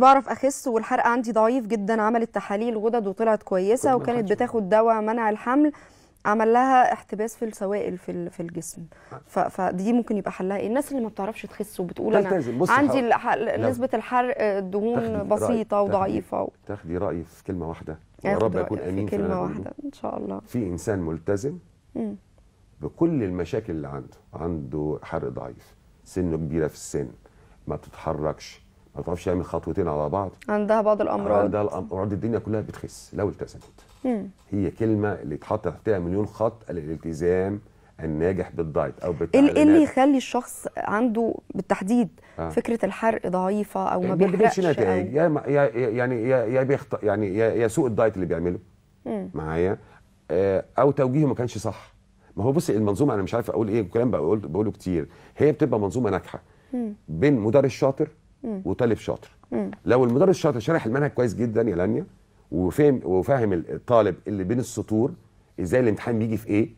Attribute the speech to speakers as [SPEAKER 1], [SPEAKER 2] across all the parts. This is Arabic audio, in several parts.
[SPEAKER 1] بعرف اخس والحرق عندي ضعيف جدا عملت تحاليل غدد وطلعت كويسه وكانت بتاخد دواء منع الحمل عمل لها احتباس في السوائل في في الجسم فدي ممكن يبقى حلها ايه الناس اللي ما بتعرفش تخس وبتقول طيب انا عندي نسبه الحرق آه، دهون بسيطه رأي وضعيفه و...
[SPEAKER 2] تاخدي رايي في كلمه واحده يا رب اكون امين في كلمه واحده ان شاء الله في انسان ملتزم م. بكل المشاكل اللي عنده عنده حرق ضعيف سنه كبيره في السن ما بتتحركش ما بتعرفش تعمل خطوتين على بعض
[SPEAKER 1] عندها بعض الامراض عندها
[SPEAKER 2] الامراض الدنيا كلها بتخس لو التزمت هي كلمه اللي اتحط تحتها مليون خط الالتزام الناجح بالدايت او بالتعليمات ايه اللي
[SPEAKER 1] يخلي الشخص عنده بالتحديد آه. فكره الحرق ضعيفه او ما بيحرقش نتائج
[SPEAKER 2] يا يعني يا يا بيخط يعني يا, يا سوء الدايت اللي بيعمله معايا آه او توجيهه ما كانش صح ما هو بصي المنظومه انا مش عارف اقول ايه الكلام بقوله كتير هي بتبقى منظومه ناجحه بين مدرس شاطر وطالب شاطر لو المدرس شاطر شرح المنهج كويس جدا يا لانيا وفهم وفاهم الطالب اللي بين السطور ازاي الامتحان بيجي في ايه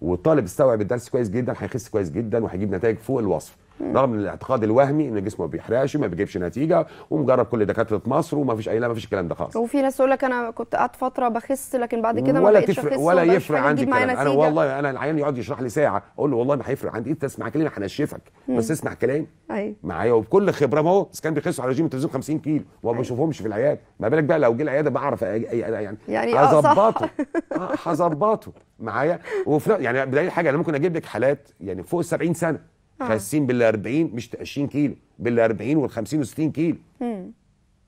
[SPEAKER 2] والطالب استوعب الدرس كويس جدا هيخس كويس جدا وهيجيب نتائج فوق الوصف رغم الاعتقاد الوهمي ان الجسم ما بيحرقش ما بيجيبش نتيجه ومجرب كل دكاتره مصر وما فيش اي لا ما فيش الكلام ده خالص
[SPEAKER 1] وفي ناس تقول لك انا كنت قعدت فتره بخس لكن بعد كده ما بقتش اخس ولا يفرق عندي انا والله
[SPEAKER 2] انا العيان يقعد يشرح لي ساعه اقول له والله ما هيفرق عندي انت إيه تسمع كلامي هنشفك بس اسمع كلامي ايوه معايا وبكل خبره ما هو كان بيخسوا على رجيم التلفزيون 50 كيلو وما بشوفهمش في العياده ما بالك بقى لو جه العياده بعرف يعني يعني هظبطه آه، هظبطه آه، معايا وفي يعني بدليل حاجه انا ممكن اجيب لك حالات يعني فوق ال 70 سنه آه. خاسين بال 40 مش 20 كيلو بال 40 وال 50 و 60 كيلو مم.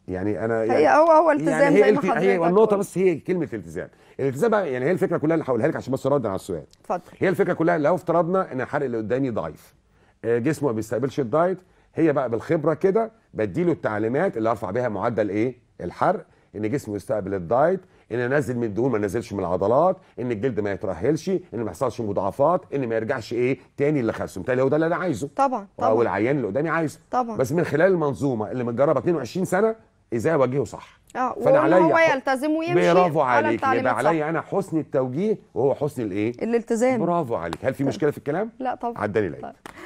[SPEAKER 2] يعني انا يعني هي هو هو التزام يعني هي الف... هي النقطه بس هي كلمه التزام الالتزام يعني هي الفكره كلها اللي هقولها لك عشان بس ارد على السؤال اتفضل هي الفكره كلها لو افترضنا ان الحرق اللي قدامي ضعيف آه، جسمه ما بيستقبلش الدايت هي بقى بالخبره كده بديله التعليمات اللي ارفع بيها معدل ايه الحرق ان جسمه يستقبل الدايت ان انزل من الدهون ما انزلش من العضلات ان الجلد ما يترهلش ان ما يحصلش مضاعفات ان ما يرجعش ايه تاني اللي خلصه بالتالي هو ده اللي انا عايزه طبعا طبعا او العيان اللي قدامي عايزه طبعا بس من خلال المنظومه اللي متجربه 22 سنه ازاي اوجهه صح
[SPEAKER 1] اه فانا عليا هو يلتزم ويمشي برافو عليك يبقى عليا انا حسن التوجيه وهو حسن الايه الالتزام برافو عليك هل في طبعا. مشكله في الكلام لا طبعا عداني طبعا.